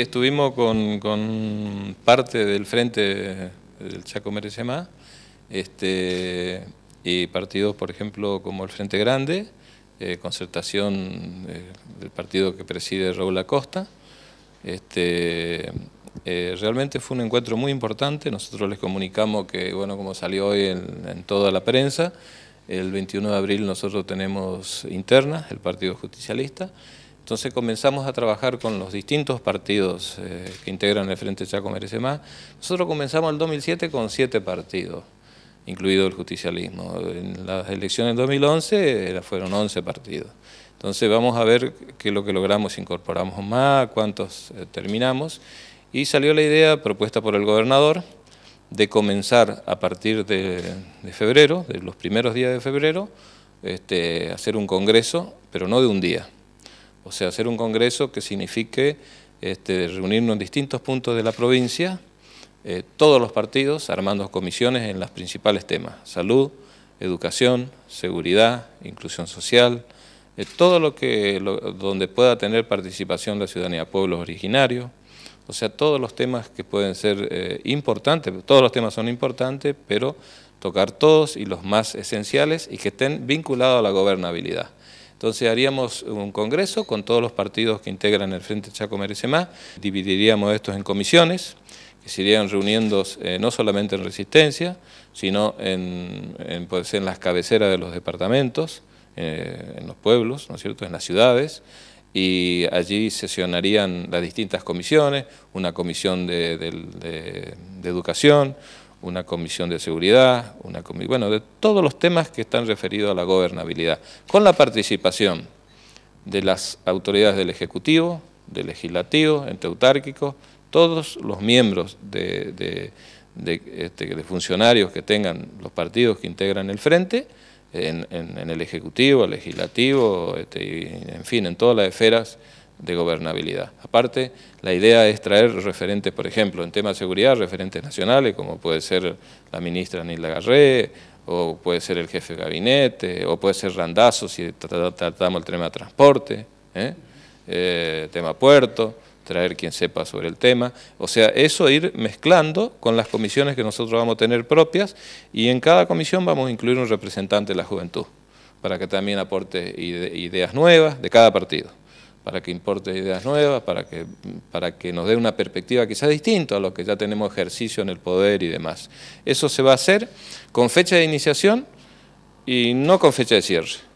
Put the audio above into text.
Estuvimos con, parte del frente del Chaco Merece este, y partidos, por ejemplo, como el Frente Grande, eh, concertación eh, del partido que preside Raúl Acosta. Este, eh, realmente fue un encuentro muy importante, nosotros les comunicamos que, bueno, como salió hoy en, toda la prensa, el 21 de abril nosotros tenemos interna el Partido Justicialista, entonces comenzamos a trabajar con los distintos partidos eh, que integran el Frente Chaco Merece Más. Nosotros comenzamos en el 2007 con siete partidos, incluido el justicialismo. En las elecciones del 2011 fueron 11 partidos. Entonces vamos a ver qué es lo que logramos, incorporamos más, cuántos eh, terminamos. Y salió la idea propuesta por el gobernador de comenzar a partir de, febrero, de los primeros días de febrero, este, hacer un congreso, pero no de un día, o sea, hacer un congreso que signifique este, reunirnos en distintos puntos de la provincia, eh, todos los partidos, armando comisiones en los principales temas, salud, educación, seguridad, inclusión social, eh, todo lo que donde pueda tener participación la ciudadanía, pueblos originarios, o sea, todos los temas que pueden ser eh, importantes, todos los temas son importantes, pero tocar todos y los más esenciales y que estén vinculados a la gobernabilidad. Entonces haríamos un congreso con todos los partidos que integran el Frente Chaco Merece Más, dividiríamos estos en comisiones, que se irían reuniendo eh, no solamente en Resistencia, sino en, pues, en las cabeceras de los departamentos, eh, en los pueblos, ¿no es cierto?, en las ciudades, y allí sesionarían las distintas comisiones, una comisión de, de educación, una comisión de seguridad, una bueno, de todos los temas que están referidos a la gobernabilidad, con la participación de las autoridades del Ejecutivo, del Legislativo, entre autárquicos, todos los miembros este, de, funcionarios que tengan los partidos que integran el Frente, en, el Ejecutivo, el Legislativo, este, en fin, en todas las esferas de gobernabilidad. Aparte, la idea es traer referentes, por ejemplo, en temas de seguridad, referentes nacionales, como puede ser la ministra Nilda Garré, o puede ser el jefe de gabinete, o puede ser Randazo si tratamos el tema de transporte, ¿eh? Eh, tema puerto, traer quien sepa sobre el tema. O sea, eso ir mezclando con las comisiones que nosotros vamos a tener propias y en cada comisión vamos a incluir un representante de la juventud para que también aporte ideas nuevas de cada partido para que importe ideas nuevas, para que, para que nos dé una perspectiva quizás distinta a lo que ya tenemos ejercicio en el poder y demás. Eso se va a hacer con fecha de iniciación y no con fecha de cierre.